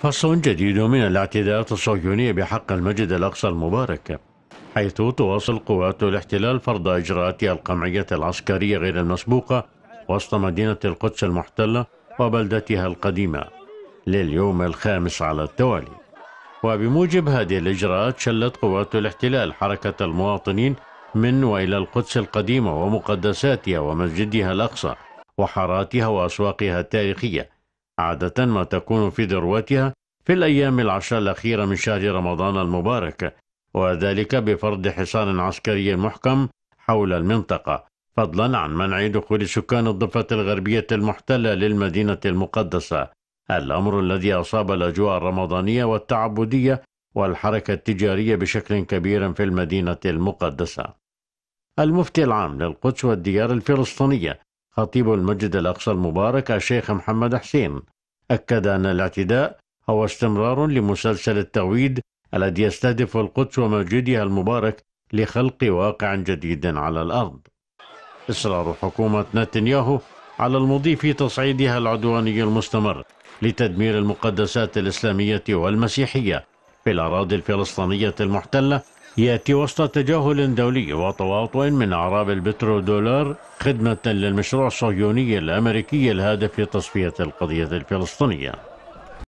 فصل جديد من الاعتداءات الصهيونية بحق المسجد الأقصى المبارك حيث تواصل قوات الاحتلال فرض إجراءاتها القمعية العسكرية غير المسبوقة وسط مدينة القدس المحتلة وبلدتها القديمة لليوم الخامس على التوالي وبموجب هذه الإجراءات شلت قوات الاحتلال حركة المواطنين من وإلى القدس القديمة ومقدساتها ومسجدها الأقصى وحاراتها وأسواقها التاريخية عادة ما تكون في ذروتها في الأيام العشر الأخيرة من شهر رمضان المبارك وذلك بفرض حصار عسكري محكم حول المنطقة فضلا عن منع دخول سكان الضفة الغربية المحتلة للمدينة المقدسة الأمر الذي أصاب الأجواء الرمضانية والتعبدية والحركة التجارية بشكل كبير في المدينة المقدسة المفتي العام للقدس والديار الفلسطينية خطيب المسجد الأقصى المبارك الشيخ محمد حسين أكد أن الاعتداء هو استمرار لمسلسل التغويد الذي يستهدف القدس ومسجدها المبارك لخلق واقع جديد على الأرض إصرار حكومة نتنياهو على المضي في تصعيدها العدواني المستمر لتدمير المقدسات الإسلامية والمسيحية في الأراضي الفلسطينية المحتلة يأتي وسط تجاهل دولي وتواطؤ من أعراب البترودولار خدمة للمشروع الصهيوني الأمريكي الهادف لتصفية القضية الفلسطينية